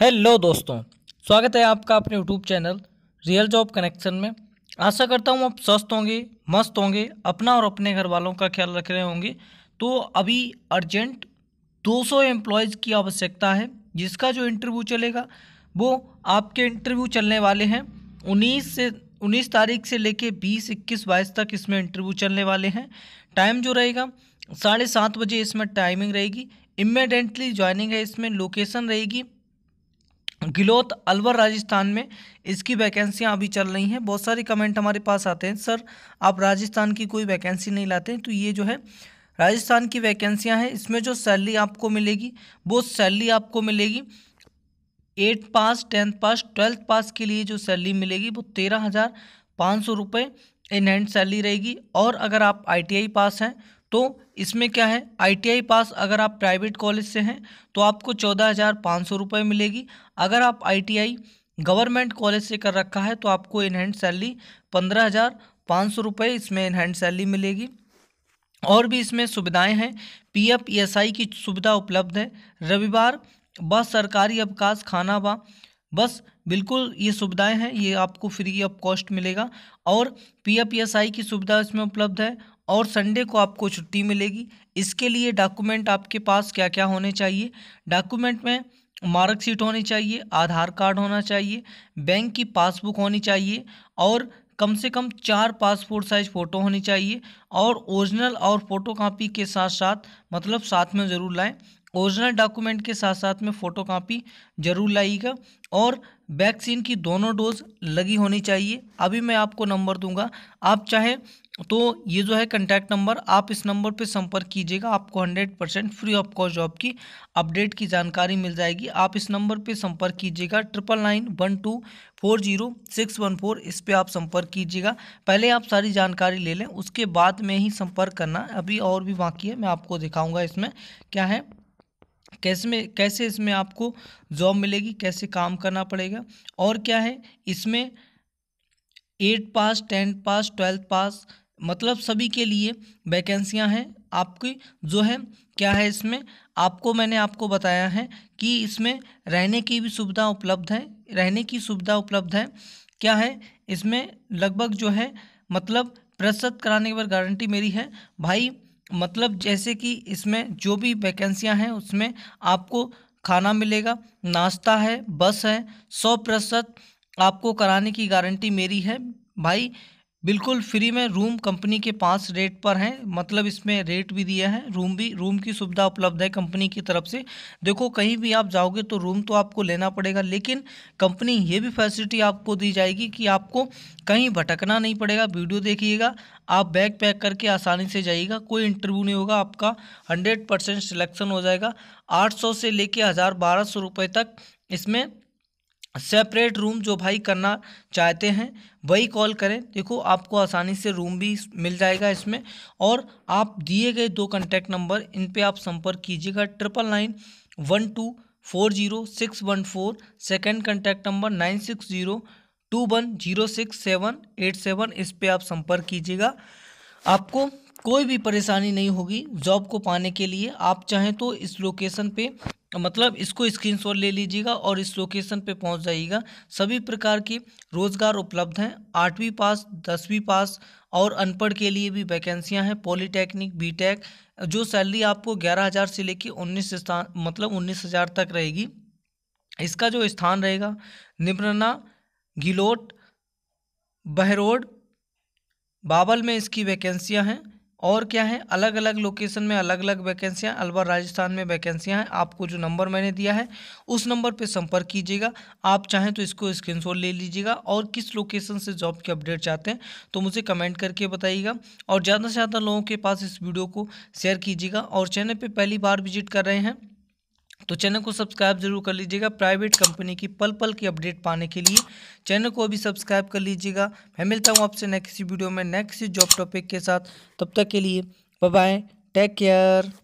hello दोस्तों स्वागत है आपका अपने YouTube channel real job connection में आशा करता हूँ आप स्वस्थ होंगे मस्त होंगे अपना और अपने घर वालों का ख्याल रख रहे होंगे तो अभी अर्जेंट 200 सौ एम्प्लॉयज़ की आवश्यकता है जिसका जो इंटरव्यू चलेगा वो आपके इंटरव्यू चलने वाले हैं उन्नीस से उन्नीस तारीख से लेके बीस इक्कीस बाईस तक इसमें इंटरव्यू चलने वाले हैं टाइम जो रहेगा साढ़े सात बजे इसमें टाइमिंग रहेगी इमिडेंटली ज्वाइनिंग है इसमें लोकेशन रहेगी गिलोत अलवर राजस्थान में इसकी वैकेंसियां अभी चल रही हैं बहुत सारे कमेंट हमारे पास आते हैं सर आप राजस्थान की कोई वैकेंसी नहीं लाते हैं तो ये जो है राजस्थान की वैकेंसियां हैं इसमें जो सैलरी आपको मिलेगी वो सैलरी आपको मिलेगी eight pass tenth pass twelfth pass के लिए जो सैलरी मिलेगी वो तेरह हज़ार पाँच सौ रुपये इन हैंड सैलरी रहेगी और अगर आप आईटीआई पास हैं तो इसमें क्या है आईटीआई पास अगर आप प्राइवेट कॉलेज से हैं तो आपको चौदह हज़ार पाँच सौ रुपये मिलेगी अगर आप आईटीआई गवर्नमेंट कॉलेज से कर रखा है तो आपको इनहैंड सैलरी पंद्रह हज़ार पाँच सौ रुपये इसमें इनहैंड सैलरी मिलेगी और भी इसमें सुविधाएं हैं पीएफ ईएसआई e की सुविधा उपलब्ध है रविवार व सरकारी अवकाश खाना व बस बिल्कुल ये सुविधाएं हैं ये आपको फ्री ऑफ कॉस्ट मिलेगा और पी एफ एस आई की सुविधा इसमें उपलब्ध है और संडे को आपको छुट्टी मिलेगी इसके लिए डॉक्यूमेंट आपके पास क्या क्या होने चाहिए डॉक्यूमेंट में मार्कशीट होनी चाहिए आधार कार्ड होना चाहिए बैंक की पासबुक होनी चाहिए और कम से कम चार पासपोर्ट साइज फ़ोटो होनी चाहिए और ओरिजिनल और फोटो कापी के साथ साथ मतलब साथ में ज़रूर लाएं ओरिजिनल डॉक्यूमेंट के साथ साथ में फ़ोटो कापी जरूर लाइएगा और वैक्सीन की दोनों डोज लगी होनी चाहिए अभी मैं आपको नंबर दूंगा आप चाहे तो ये जो है कंटैक्ट नंबर आप इस नंबर पे संपर्क कीजिएगा आपको 100 percent free of cost job की अपडेट की जानकारी मिल जाएगी आप इस नंबर पे संपर्क कीजिएगा triple nine one two four zero six one four इस पर आप संपर्क कीजिएगा पहले आप सारी जानकारी ले लें उसके बाद में ही संपर्क करना अभी और भी बाकी है मैं आपको दिखाऊँगा इसमें क्या है कैसे में कैसे इसमें आपको जॉब मिलेगी कैसे काम करना पड़ेगा और क्या है इसमें eight pass tenth pass twelfth pass मतलब सभी के लिए वैकेंसियां हैं आपकी जो है क्या है इसमें आपको मैंने आपको बताया है कि इसमें रहने की भी सुविधा उपलब्ध है रहने की सुविधा उपलब्ध है क्या है इसमें लगभग जो है मतलब प्रसत कराने के बाद गारंटी मेरी है भाई मतलब जैसे कि इसमें जो भी वैकेंसियां हैं उसमें आपको खाना मिलेगा नाश्ता है बस है सौ प्रतिशत आपको कराने की गारंटी मेरी है भाई बिल्कुल फ्री में रूम कंपनी के पास रेट पर हैं मतलब इसमें रेट भी दिया है रूम भी रूम की सुविधा उपलब्ध है कंपनी की तरफ से देखो कहीं भी आप जाओगे तो रूम तो आपको लेना पड़ेगा लेकिन कंपनी ये भी फैसिलिटी आपको दी जाएगी कि आपको कहीं भटकना नहीं पड़ेगा वीडियो देखिएगा आप बैग पैक करके आसानी से जाइएगा कोई इंटरव्यू नहीं होगा आपका हंड्रेड परसेंट सिलेक्शन हो जाएगा आठ सौ से लेके हज़ार बारह सौ रुपये तक इसमें सेपरेट रूम जो भाई करना चाहते हैं वही कॉल करें देखो आपको आसानी से रूम भी मिल जाएगा इसमें और आप दिए गए दो कॉन्टैक्ट नंबर इन पे आप संपर्क कीजिएगा triple nine one two four zero six one four second contact number nine six zero two one zero six seven eight seven इस पर आप संपर्क कीजिएगा आपको कोई भी परेशानी नहीं होगी जॉब को पाने के लिए आप चाहें तो इस लोकेशन पे मतलब इसको स्क्रीनशॉट ले लीजिएगा और इस लोकेशन पे पहुंच जाइएगा सभी प्रकार की रोज़गार उपलब्ध हैं आठवीं पास दसवीं पास और अनपढ़ के लिए भी वैकेंसियां हैं पॉलीटेक्निक बीटेक जो सैलरी आपको ग्यारह हज़ार से लेकर उन्नीस मतलब उन्नीस हज़ार तक रहेगी इसका जो स्थान रहेगा निम्रना गिलोट बहरोड बाबल में इसकी वैकेंसियाँ हैं और क्या है अलग अलग लोकेशन में अलग अलग वैकेंसियाँ अलवर राजस्थान में वैकेंसियाँ हैं आपको जो नंबर मैंने दिया है उस नंबर पर संपर्क कीजिएगा आप चाहें तो इसको स्क्रीन ले लीजिएगा और किस लोकेशन से जॉब की अपडेट चाहते हैं तो मुझे कमेंट करके बताइएगा और ज़्यादा से ज़्यादा लोगों के पास इस वीडियो को शेयर कीजिएगा और चैनल पर पहली बार विजिट कर रहे हैं तो चैनल को सब्सक्राइब जरूर कर लीजिएगा प्राइवेट कंपनी की पल पल की अपडेट पाने के लिए चैनल को अभी सब्सक्राइब कर लीजिएगा मैं मिलता हूँ आपसे नेक्स्ट वीडियो में नेक्स्ट जॉब टॉपिक के साथ तब तक के लिए बाय टेक केयर